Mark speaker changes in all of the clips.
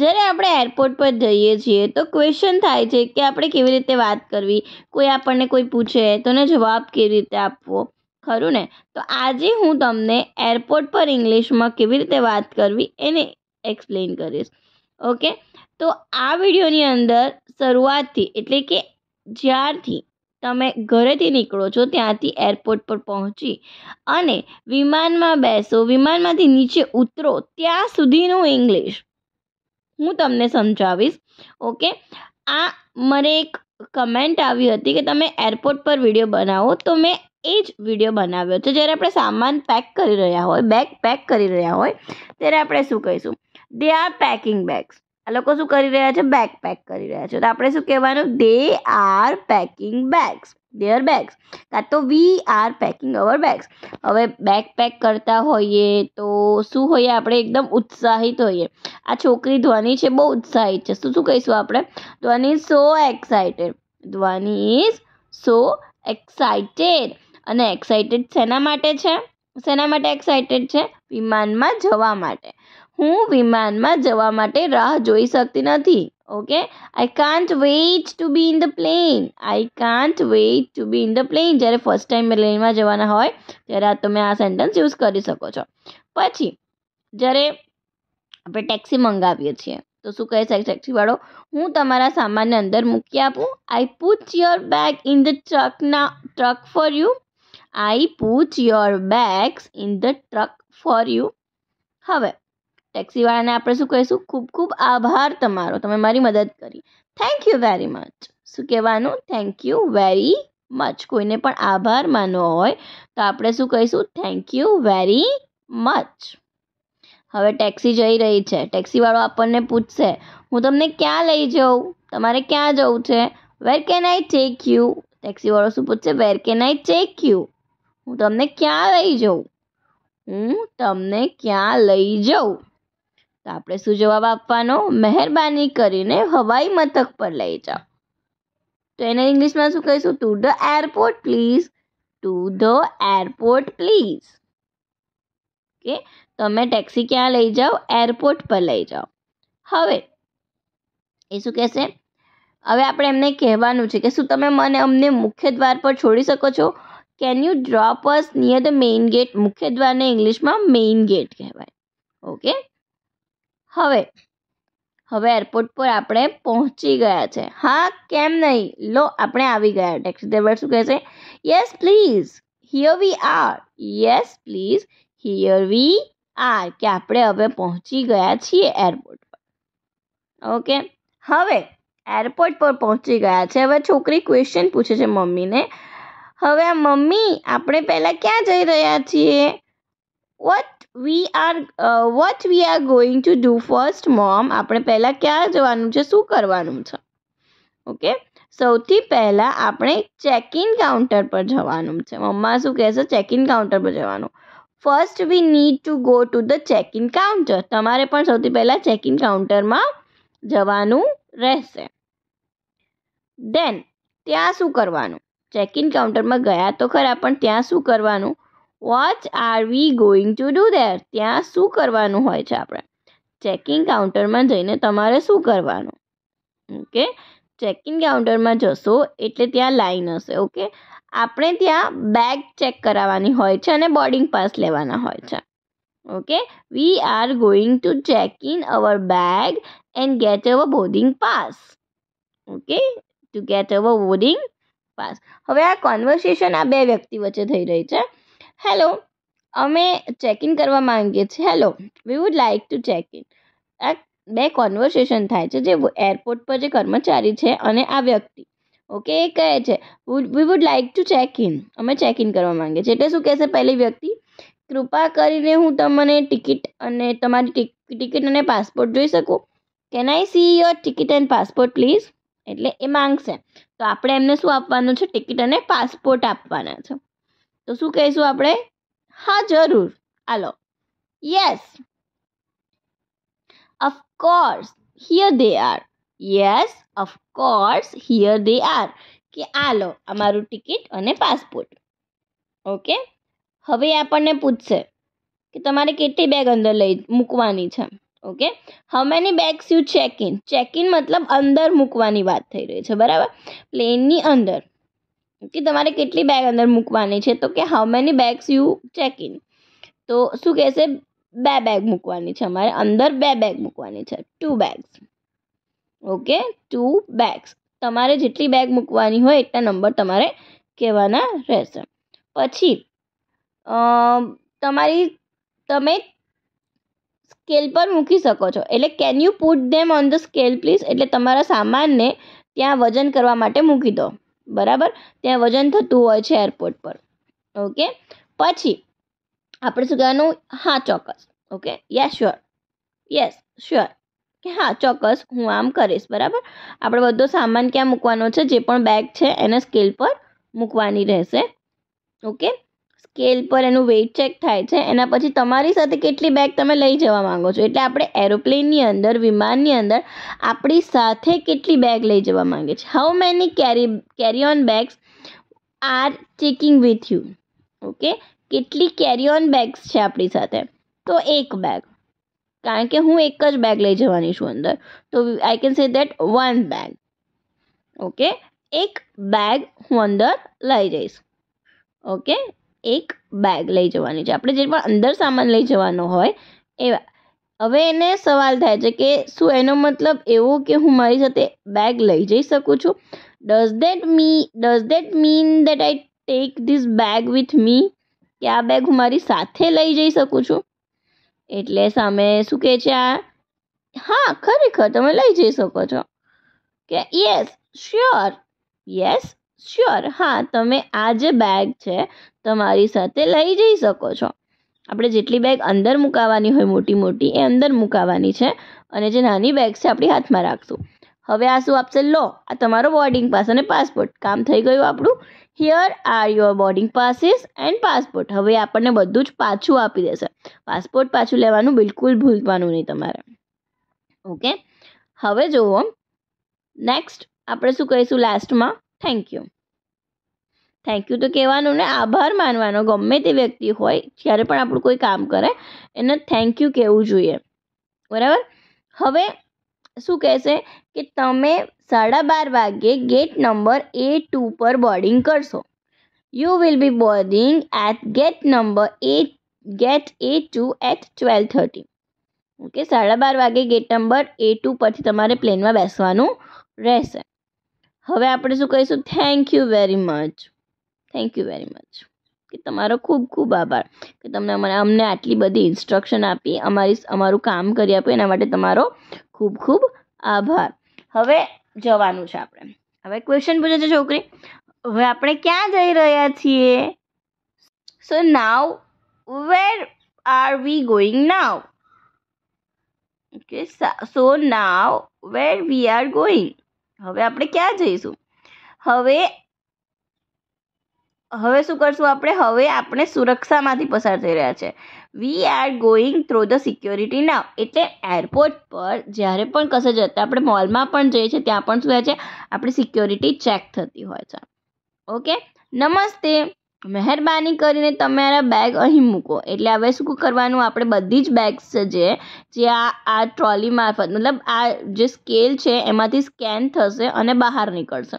Speaker 1: જ્યારે આપણે એરપોર્ટ પર જઈએ છીએ તો ક્વેશ્ચન થાય છે કે આપણે કેવી રીતે વાત કરવી કોઈ આપણને કોઈ પૂછે તો એને જવાબ કેવી રીતે આપવો ખરું ને તો આજે હું તમને એરપોર્ટ પર ઇંગ્લિશમાં કેવી રીતે વાત કરવી એને એક્સપ્લેન કરીશ ઓકે તો આ વિડીયોની અંદર શરૂઆતથી એટલે કે જ્યારથી તમે ઘરેથી નીકળો છો ત્યાંથી એરપોર્ટ પર પહોંચી અને વિમાનમાં બેસો વિમાનમાંથી નીચે ઉતરો ત્યાં સુધીનું ઇંગ્લિશ હું તમને સમજાવીશ ઓકે આ મને એક કમેન્ટ આવી હતી કે તમે એરપોર્ટ પર વિડીયો બનાવો તો મેં એ જ વિડીયો બનાવ્યો છે જ્યારે આપણે સામાન પેક કરી રહ્યા હોય બેગ પેક કરી રહ્યા હોય ત્યારે આપણે શું કહીશું દે આર પેકિંગ બેગ્સ આ લોકો શું કરી રહ્યા છે બેગ પેક કરી રહ્યા છે તો આપણે શું કહેવાનું they are packing bags their bags કાં તો we are packing our bags હવે બેગ પેક કરતા હોઈએ તો શું હોઈએ આપણે એકદમ ઉત્સાહિત હોઈએ આ છોકરી ધ્વનિ છે બહુ ઉત્સાહિત છે શું શું કહીશું આપણે Dhwani so excited Dhwani is so excited અને એક્સાઇટેડ શેના માટે છે શેના માટે એક્સાઇટેડ છે વિમાનમાં જવા માટે હું વિમાનમાં જવા માટે રાહ જોઈ શકતી નથી okay I can't wait to be in the plane I can't wait to be in the plane જ્યારે ફર્સ્ટ ટાઈમ પ્લેનમાં જવાના હોય ત્યારે આ તમે આ સેન્ટેન્સ યુઝ કરી શકો છો પછી જ્યારે આપણે ટેક્સી મંગાવીએ છીએ તો શું કહે છે ટેક્સીવાળો હું તમારા સામાનને અંદર મૂકી આપું I put your bag in the ટ્રકના truck for you I put your bags in the truck for you હવે ટેક્સીવાળાને આપણે શું કહીશું ખૂબ ખૂબ આભાર તમારો તમે મારી મદદ કરી થેન્ક યુ વેરી મચ શું કહેવાનું થેન્ક યુ વેરી મચ કોઈને પણ આભાર માનવો હોય તો આપણે શું કહીશું થેન્ક યુ વેરી મચ હવે ટેક્સી જઈ રહી છે ટેક્સીવાળો આપણને પૂછશે હું તમને ક્યાં લઈ જઉં તમારે ક્યાં જવું છે where can I take you ટેક્સીવાળો શું પૂછશે where can I take you હું તમને ક્યાં લઈ જઉં હું તમને ક્યાં લઈ જઉં તો આપણે શું જવાબ આપવાનો મહેરબાની કરીને હવાઈ મથક પર લઈ જાઓ તો એને ઇંગ્લિશમાં શું કહીશું to the airport please to the airport please okay તમે ટેક્સી ક્યાં લઈ જાઓ એરપોર્ટ પર લઈ જાઓ હવે એ શું કહેશે હવે આપણે એમને કહેવાનું છે કે શું તમે મને અમને મુખ્ય દ્વાર પર છોડી શકો છો can you drop us near the main gate મુખ્ય દ્વારને ઇંગ્લિશમાં મેઇન ગેટ કહેવાય ઓકે હવે હવે એરપોર્ટ પર આપણે પહોંચી ગયા છે હા કેમ નહીં લો આપણે આવી ગયા ટેક્સી ડ્રાઈવર શું કહે છે yes please here we are yes please here we are કે આપણે હવે પહોંચી ગયા છીએ એરપોર્ટ પર ઓકે હવે એરપોર્ટ પર પહોંચી ગયા છે હવે છોકરી ક્વેશ્ચન પૂછે છે મમ્મીને હવે મમ્મી આપણે પહેલાં ક્યાં જઈ રહ્યા છીએ what we are what we are going to do first mom આપણે પહેલાં ક્યાં જવાનું છે શું કરવાનું છે ઓકે સૌથી પહેલાં આપણે ચેક ઇન કાઉન્ટર પર જવાનું છે મમ્મા શું કહેશે ચેક ઇન કાઉન્ટર પર જવાનું first we need to go to the check in counter તમારે પણ સૌથી પહેલાં ચેક ઇન કાઉન્ટરમાં જવાનું રહેશે દેન ત્યાં શું કરવાનું ચેક ઇન કાઉન્ટરમાં ગયા તો ખરા પણ ત્યાં શું કરવાનું what are we going to do there ત્યાં શું કરવાનું હોય છે આપણે ચેકિંગ કાઉન્ટરમાં જઈને તમારે શું કરવાનું ઓકે ચેકિંગ કાઉન્ટરમાં જશો એટલે ત્યાં લાઈન હશે ઓકે આપણે ત્યાં બેગ ચેક કરાવવાની હોય છે અને બોર્ડિંગ પાસ લેવાના હોય છે okay we are going to check in our bag and get our boarding pass okay to get our boarding pass હવે આ કોન્વર્સેશન આ બે વ્યક્તિ વચ્ચે થઈ રહી છે હેલો અમે ચેક ઇન કરવા માંગીએ છીએ hello we would like to check in આ બે કોન્વર્સેશન થાય છે જે એરપોર્ટ પર જે કર્મચારી છે અને આ વ્યક્તિ ઓકે એ કહે છે we would like to check in અમે ચેક ઇન કરવા માંગીએ છીએ એટલે શું કહેશે પહેલી વ્યક્તિ કૃપા કરીને હું તમને ટિકિટ અને તમારી ટિકિટ અને પાસપોર્ટ જોઈ શકું can I see your ticket and passport please એટલે એ માંગશે તો આપણે એમને શું આપવાનું છે ટિકિટ અને પાસપોર્ટ આપવાના છે તો શું કહીશું આપણે હા જરૂર hello yes of course here they are yes of course here they are કે આ લો અમારું ટિકિટ અને પાસપોર્ટ ઓકે હવે આપણને પૂછશે કે તમારે કેટલી બેગ અંદર લઈ મૂકવાની છે okay how many bags you check in check in મતલબ અંદર મૂકવાની વાત થઈ રહી છે બરાબર પ્લેનની અંદર કે તમારે કેટલી બેગ અંદર મૂકવાની છે તો કે how many bags you check in તો શું કહેશે બે બેગ મૂકવાની છે અમારે અંદર બે બેગ મૂકવાની છે two bags okay two bags તમારે જેટલી બેગ મૂકવાની હોય એટલા નંબર તમારે કહેવાના રહેશે પછી તમારી તમે સ્કેલ પર મૂકી શકો છો એટલે can you put them on the scale please એટલે તમારા સામાનને ત્યાં વજન કરવા માટે મૂકી દો બરાબર ત્યાં વજન થતું હોય છે એરપોર્ટ પર ઓકે પછી આપણે શું કહેવાનું હા ચોક્કસ okay yes sure yes sure કે હા ચોક્કસ હું આમ કરીશ બરાબર આપણે બધો સામાન ક્યાં મૂકવાનો છે જે પણ બેગ છે એને સ્કેલ પર મૂકવાની રહેશે ઓકે સ્કેલ પર એનું વેઇટ ચેક થાય છે એના પછી તમારી સાથે કેટલી બેગ તમે લઈ જવા માગો છો એટલે આપણે એરોપ્લેનની અંદર વિમાનની અંદર આપણી સાથે કેટલી બેગ લઈ જવા માંગે છે how many carry carry on bags are checking with you okay કેટલી કેરી ઓન બેગ્સ છે આપણી સાથે તો એક બેગ કારણ કે હું એક જ બેગ લઈ જવાની છું અંદર તો I can say that one bag okay એક બેગ હું અંદર લઈ જઈશ ઓકે એક બેગ લઈ જવાની છે આપણે જે પણ અંદર સામાન લઈ જવાનો હોય એવા હવે એને સવાલ થાય છે કે શું એનો મતલબ એવો કે હું મારી સાથે બેગ લઈ જઈ શકું છું does that me does that mean that I take this bag with me કે આ બેગ હું મારી સાથે લઈ જઈ શકું છું એટલે સામે શું કહે છે આ હા ખરેખર તમે લઈ જઈ શકો છો કે યસ શ્યોર યસ શ્યોર હા તમે આ જે બેગ છે તમારી સાથે લઈ જઈ શકો છો આપણે જેટલી બેગ અંદર મૂકાવવાની હોય મોટી મોટી એ અંદર મૂકાવવાની છે અને જે નાની બેગ છે આપણી હાથમાં રાખશું હવે આ શું આપશે લો આ તમારો બોર્ડિંગ પાસ અને પાસપોર્ટ કામ થઈ ગયું આપણું here are your boarding passes and passport હવે આપણને બધું જ પાછું આપી દેશે પાસપોર્ટ પાછું લેવાનું બિલકુલ ભૂલવાનું નહીં તમારે ઓકે હવે જુઓ નેક્સ્ટ આપણે શું કહીશું લાસ્ટમાં થેન્ક યુ થેન્ક યુ તો કહેવાનું ને આભાર માનવાનો ગમે તે વ્યક્તિ હોય જ્યારે પણ આપણું કોઈ કામ કરે એને થેન્ક યુ કહેવું જોઈએ બરાબર હવે શું કહેશે કે તમે સાડા બાર વાગ્યે ગેટ નંબર એ ટુ પર બોર્ડિંગ કરશો you will be boarding at gate number A gate A two at twelve thirty okay સાડા બાર વાગે ગેટ નંબર એ ટુ પરથી તમારે પ્લેનમાં બેસવાનું રહેશે હવે આપણે શું કહીશું thank you very much thank you very much કે તમારો ખૂબ ખૂબ આભાર કે તમને અમારે અમને આટલી બધી ઇન્સ્ટ્રક્શન આપી અમારી અમારું કામ કરી આપ્યું એના માટે તમારો ખૂબ ખૂબ આભાર હવે જવાનું છે આપણે હવે ક્વેશ્ચન પૂછે છે છોકરી હવે આપણે ક્યાં જઈ રહ્યા છીએ so now where are we going now okay so now where we are going હવે આપણે ક્યાં જઈશું હવે હવે શું કરશું આપણે હવે આપણે સુરક્ષામાંથી પસાર થઈ રહ્યા છે we are going through the security now એટલે એરપોર્ટ પર જ્યારે પણ કશે જતા આપણે મોલમાં પણ જઈએ છીએ ત્યાં પણ શું હોય છે આપણી સિક્યોરિટી ચેક થતી હોય છે ઓકે નમસ્તે મહેરબાની કરીને તમારા બેગ અહીં મૂકો એટલે હવે શું કરવાનું આપણે બધી જ બેગ્સ જે જે આ આ ટ્રોલી મારફત મતલબ આ જે સ્કેલ છે એમાંથી સ્કેન થશે અને બહાર નીકળશે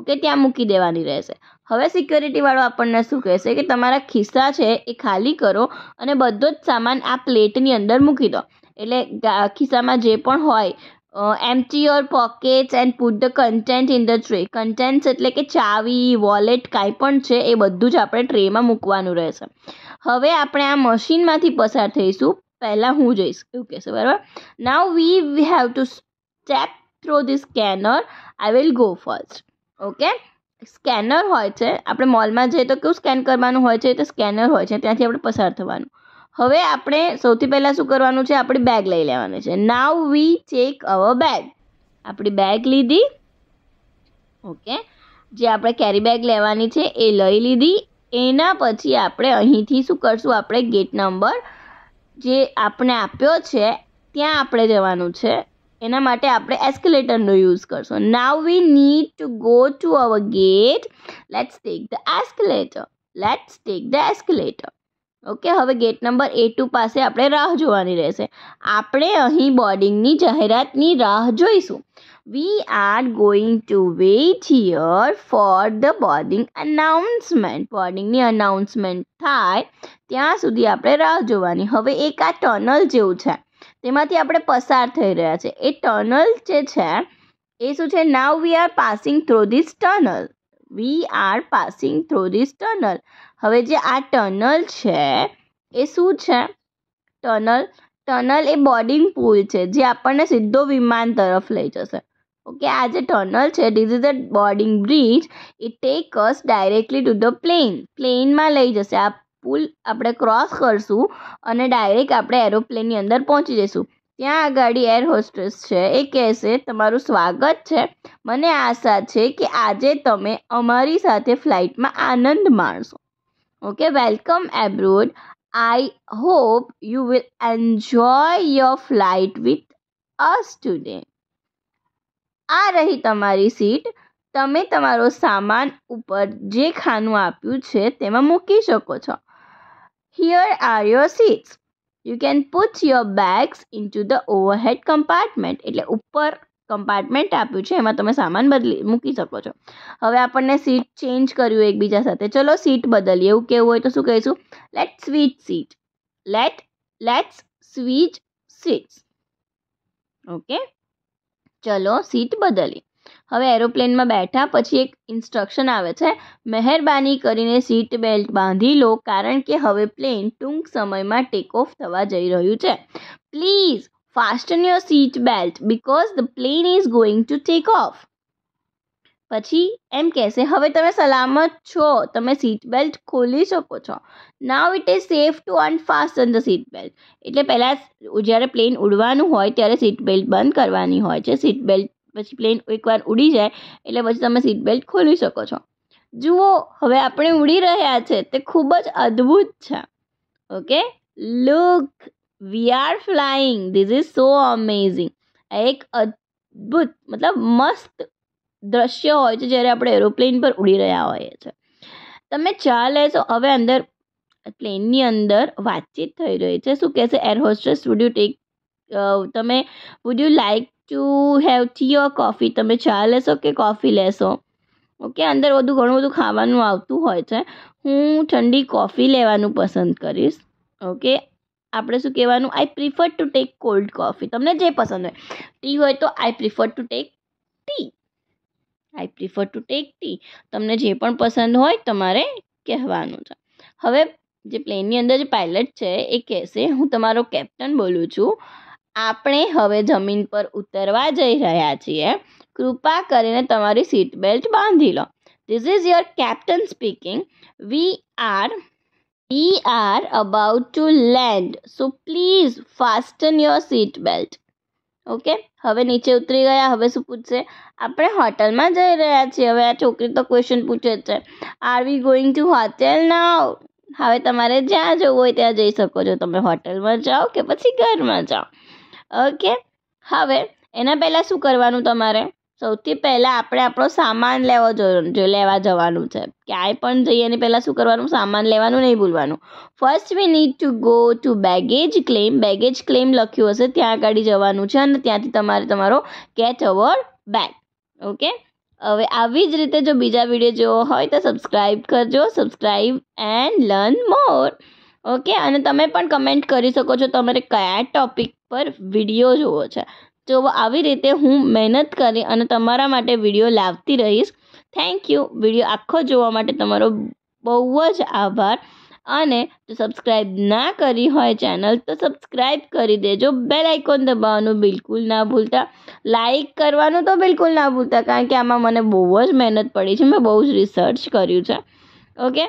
Speaker 1: ઓકે ત્યાં મૂકી દેવાની રહેશે હવે સિક્યોરિટીવાળો આપણને શું કહેશે કે તમારા ખિસ્સા છે એ ખાલી કરો અને બધો જ સામાન આ પ્લેટની અંદર મૂકી દો એટલે ખિસ્સામાં જે પણ હોય uh, empty your pockets and put the content in the tray contents એટલે કે ચાવી વોલેટ કાંઈ પણ છે એ બધું જ આપણે ટ્રેમાં મૂકવાનું રહેશે હવે આપણે આ મશીનમાંથી પસાર થઈશું પહેલાં હું જઈશ એવું કહેશે બરાબર now we have to step through the scanner I will go first okay scanner હોય છે આપણે મોલમાં જઈએ તો કેવું સ્કેન કરવાનું હોય છે તો સ્કેનર હોય છે ત્યાંથી આપણે પસાર થવાનું હવે આપણે સૌથી પહેલાં શું કરવાનું છે આપણી બેગ લઈ લેવાની છે now we check our bag આપણી બેગ લીધી ઓકે જે આપણે કેરી બેગ લેવાની છે એ લઈ લીધી એના પછી આપણે અહીંથી શું કરશું આપણે ગેટ નંબર જે આપણે આપ્યો છે ત્યાં આપણે જવાનું છે એના માટે આપણે એસ્કેલેટરનો યુઝ કરશું now we need to go to our gate let's take the escalator let's take the escalator okay હવે ગેટ નંબર એ ટુ પાસે આપણે રાહ જોવાની રહેશે આપણે અહીં બોર્ડિંગની જાહેરાતની રાહ જોઈશું we are going to wait here for the boarding announcement બોર્ડિંગની અનાઉન્સમેન્ટ થાય ત્યાં સુધી આપણે રાહ જોવાની હવે એક આ ટનલ જેવું છે તેમાંથી આપણે પસાર થઈ રહ્યા છે એ ટનલ જે છે એ શું છે now we are passing through this tunnel we are passing through this tunnel હવે જે આ ટનલ છે એ શું છે ટનલ ટનલ એ બોર્ડિંગ પુલ છે જે આપણને સીધો વિમાન તરફ લઈ જશે ઓકે આ જે ટનલ છે this is a boarding bridge it take us directly to the plane પ્લેનમાં લઈ જશે આ પુલ આપણે ક્રોસ કરશું અને ડાયરેક્ટ આપણે એરોપ્લેનની અંદર પહોંચી જઈશું ત્યાં આગાડી એર હોસ્ટેસ છે એ કહેશે તમારું સ્વાગત છે મને આશા છે કે આજે તમે અમારી સાથે ફ્લાઇટમાં આનંદ માણશો okay welcome aboard I hope you will enjoy your flight with us today આ રહી તમારી સીટ તમે તમારો સામાન ઉપર જે ખાનું આપ્યું છે તેમાં મૂકી શકો છો here are your seats you can put your bags into the overhead compartment એટલે ઉપર કમ્પાર્ટમેન્ટ આપ્યું છે એમાં તમે સામાન બદલી મૂકી શકો છો હવે આપણને સીટ ચેન્જ કર્યું એકબીજા સાથે ચલો સીટ બદલીએ એવું કેવું હોય તો શું કહીશું let switch seat let let's switch seats okay ચલો સીટ બદલી હવે એરોપ્લેનમાં બેઠા પછી એક ઇન્સ્ટ્રક્શન આવે છે મહેરબાની કરીને સીટ બેલ્ટ બાંધી લો કારણ કે હવે પ્લેન ટૂંક સમયમાં ટેક ઓફ થવા જઈ રહ્યું છે please fasten your seat belt because the plane is going to take off પછી એમ કહેશે હવે તમે સલામત છો તમે સીટ બેલ્ટ ખોલી શકો છો now it is safe to unfasten the seat belt એટલે પહેલાં જ્યારે પ્લેન ઉડવાનું હોય ત્યારે સીટ બેલ્ટ બંધ કરવાની હોય છે સીટ બેલ્ટ પછી પ્લેન એકવાર ઉડી જાય એટલે પછી તમે સીટ બેલ્ટ ખોલી શકો છો જુઓ હવે આપણે ઉડી રહ્યા છે તે ખૂબ જ અદ્ભુત છે okay look we are flying this is so amazing આ એક અદ્ભુત મતલબ મસ્ત દ્રશ્ય હોય છે જ્યારે આપણે એરોપ્લેન પર ઉડી રહ્યા હોઈએ છીએ તમે ચા લેશો હવે અંદર પ્લેનની અંદર વાતચીત થઈ રહી છે શું કહેશે air hostess would you take તમે would you like to have tea or coffee તમે ચા લેશો કે કોફી લેશો ઓકે અંદર બધું ઘણું બધું ખાવાનું આવતું હોય છે હું ઠંડી કોફી લેવાનું પસંદ કરીશ ઓકે આપણે શું કહેવાનું I prefer to take cold coffee તમને જે પસંદ હોય ટી હોય તો I prefer to take tea I prefer to take tea તમને જે પણ પસંદ હોય તમારે કહેવાનું છે હવે જે પ્લેનની અંદર જે પાયલટ છે એ કહેશે હું તમારો કેપ્ટન બોલું છું આપણે હવે જમીન પર ઉતરવા જઈ રહ્યા છીએ કૃપા કરીને તમારી સીટ બેલ્ટ બાંધી લો this is your captain speaking we are We are about to land. So please fasten your seat belt. Okay હવે નીચે ઉતરી ગયા હવે શું પૂછશે આપણે હોટલમાં જઈ રહ્યા છીએ હવે આ છોકરી તો ક્વેશ્ચન પૂછે છે are we going to hotel now હવે તમારે જ્યાં જવું હોય ત્યાં જઈ શકો છો તમે હોટેલમાં જાઓ કે પછી ઘરમાં જાઓ ઓકે હવે એના પહેલાં શું કરવાનું તમારે સૌથી પહેલાં આપણે આપણો સામાન લેવો જો લેવા જવાનું છે ક્યાંય પણ જઈએ એની પહેલાં શું કરવાનું સામાન લેવાનું નહીં ભૂલવાનું first we need to go to baggage claim baggage claim લખ્યું હશે ત્યાં આગળ જવાનું છે અને ત્યાંથી તમારે તમારો કેચ અવર બેગ ઓકે હવે આવી જ રીતે જો બીજા વિડીયો જોવો હોય તો સબસ્ક્રાઈબ કરજો subscribe and learn more okay અને તમે પણ કમેન્ટ કરી શકો છો તમારે કયા ટોપિક પર વિડીયો જોવો છે જો આવી રીતે હું મહેનત કરી અને તમારા માટે વિડીયો લાવતી રહીશ થેન્ક યુ વિડીયો આખો જોવા માટે તમારો બહુ જ આભાર અને જો સબસ્ક્રાઈબ ના કરી હોય ચેનલ તો સબસ્ક્રાઈબ કરી દેજો બેલ આઇકોન દબાવવાનું બિલકુલ ના ભૂલતા લાઇક કરવાનું તો બિલકુલ ના ભૂલતા કારણ કે આમાં મને બહુ જ મહેનત પડી છે મેં બહુ જ રિસર્ચ કર્યું છે ઓકે